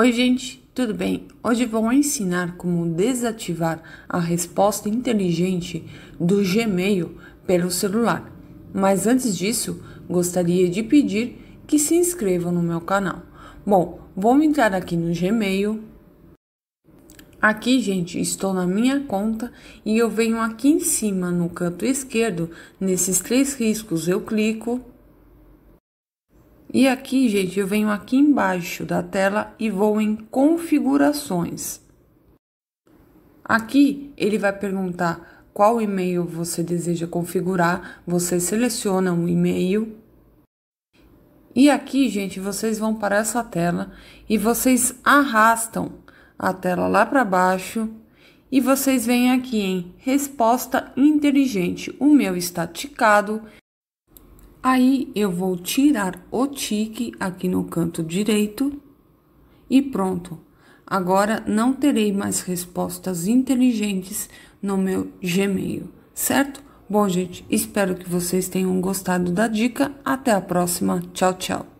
Oi, gente, tudo bem? Hoje vou ensinar como desativar a resposta inteligente do Gmail pelo celular. Mas antes disso, gostaria de pedir que se inscrevam no meu canal. Bom, vou entrar aqui no Gmail. Aqui, gente, estou na minha conta e eu venho aqui em cima no canto esquerdo, nesses três riscos eu clico. E aqui, gente, eu venho aqui embaixo da tela e vou em configurações. Aqui ele vai perguntar qual e-mail você deseja configurar, você seleciona um e-mail. E aqui, gente, vocês vão para essa tela e vocês arrastam a tela lá para baixo e vocês vêm aqui em resposta inteligente. O meu está ticado Aí eu vou tirar o tique aqui no canto direito e pronto. Agora não terei mais respostas inteligentes no meu Gmail, certo? Bom, gente, espero que vocês tenham gostado da dica. Até a próxima. Tchau, tchau.